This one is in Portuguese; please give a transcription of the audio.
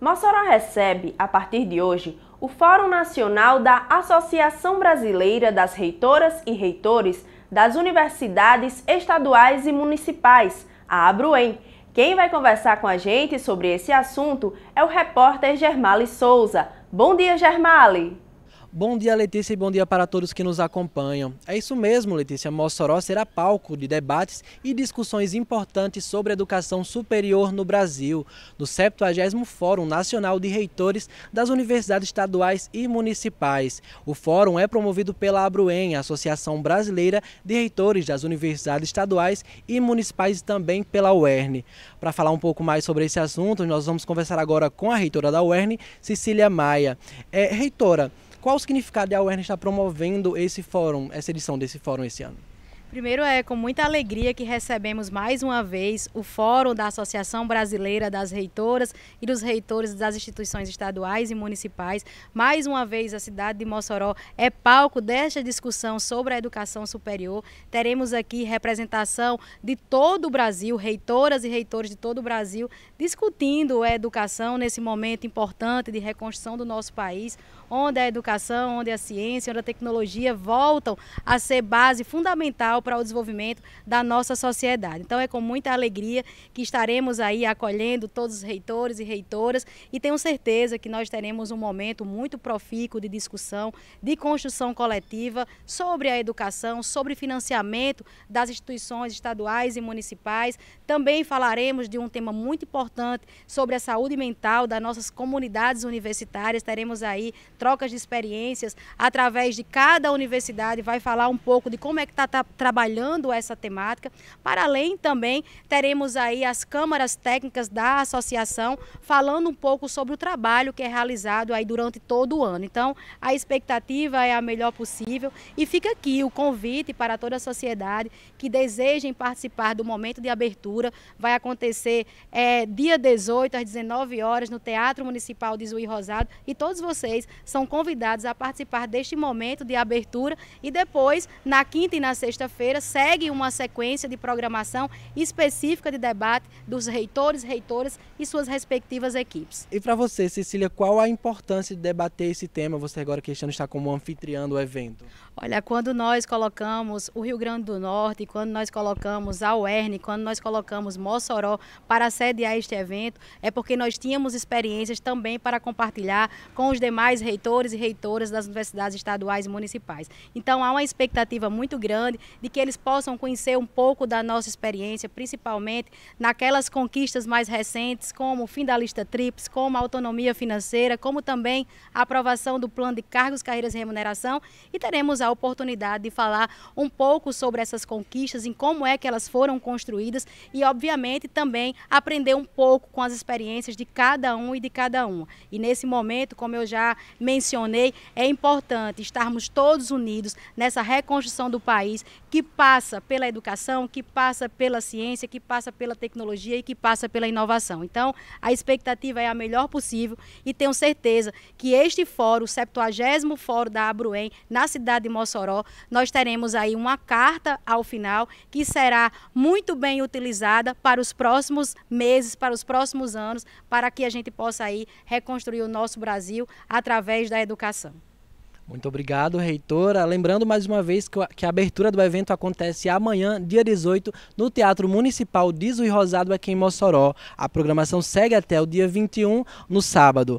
Mossoró recebe, a partir de hoje, o Fórum Nacional da Associação Brasileira das Reitoras e Reitores das Universidades Estaduais e Municipais, a ABRUEM. Quem vai conversar com a gente sobre esse assunto é o repórter Germale Souza. Bom dia, Germali! Bom dia, Letícia, e bom dia para todos que nos acompanham. É isso mesmo, Letícia. Mossoró será palco de debates e discussões importantes sobre educação superior no Brasil, no 70 Fórum Nacional de Reitores das Universidades Estaduais e Municipais. O fórum é promovido pela Abruem, Associação Brasileira de Reitores das Universidades Estaduais e Municipais, e também pela UERN. Para falar um pouco mais sobre esse assunto, nós vamos conversar agora com a reitora da UERN, Cecília Maia. É, reitora, qual o significado de a UERN estar tá promovendo esse fórum, essa edição desse fórum esse ano? Primeiro é com muita alegria que recebemos mais uma vez o Fórum da Associação Brasileira das Reitoras e dos Reitores das Instituições Estaduais e Municipais. Mais uma vez, a cidade de Mossoró é palco desta discussão sobre a educação superior. Teremos aqui representação de todo o Brasil, reitoras e reitores de todo o Brasil, discutindo a educação nesse momento importante de reconstrução do nosso país, onde a educação, onde a ciência, onde a tecnologia voltam a ser base fundamental fundamental para o desenvolvimento da nossa sociedade. Então é com muita alegria que estaremos aí acolhendo todos os reitores e reitoras e tenho certeza que nós teremos um momento muito profícuo de discussão, de construção coletiva sobre a educação, sobre financiamento das instituições estaduais e municipais. Também falaremos de um tema muito importante sobre a saúde mental das nossas comunidades universitárias. Teremos aí trocas de experiências através de cada universidade, vai falar um pouco de como é que está tá, tá trabalhando essa temática. Para além também teremos aí as câmaras técnicas da associação falando um pouco sobre o trabalho que é realizado aí durante todo o ano. Então, a expectativa é a melhor possível e fica aqui o convite para toda a sociedade que desejem participar do momento de abertura. Vai acontecer é, dia 18 às 19 horas no Teatro Municipal de Zuí Rosado e todos vocês são convidados a participar deste momento de abertura e depois, na quinta e na sexta-feira, feira segue uma sequência de programação específica de debate dos reitores, reitoras e suas respectivas equipes. E para você, Cecília, qual a importância de debater esse tema, você agora que está como anfitriando do evento? Olha, quando nós colocamos o Rio Grande do Norte, quando nós colocamos a UERN, quando nós colocamos Mossoró para sediar este evento, é porque nós tínhamos experiências também para compartilhar com os demais reitores e reitoras das universidades estaduais e municipais. Então há uma expectativa muito grande de de que eles possam conhecer um pouco da nossa experiência, principalmente naquelas conquistas mais recentes, como o fim da lista TRIPS, como a autonomia financeira, como também a aprovação do plano de cargos, carreiras e remuneração. E teremos a oportunidade de falar um pouco sobre essas conquistas, em como é que elas foram construídas e, obviamente, também aprender um pouco com as experiências de cada um e de cada uma. E nesse momento, como eu já mencionei, é importante estarmos todos unidos nessa reconstrução do país que que passa pela educação, que passa pela ciência, que passa pela tecnologia e que passa pela inovação. Então, a expectativa é a melhor possível e tenho certeza que este fórum, o 70 fórum da Abruem, na cidade de Mossoró, nós teremos aí uma carta ao final que será muito bem utilizada para os próximos meses, para os próximos anos, para que a gente possa aí reconstruir o nosso Brasil através da educação. Muito obrigado, reitora. Lembrando mais uma vez que a abertura do evento acontece amanhã, dia 18, no Teatro Municipal de Zui Rosado, aqui em Mossoró. A programação segue até o dia 21, no sábado.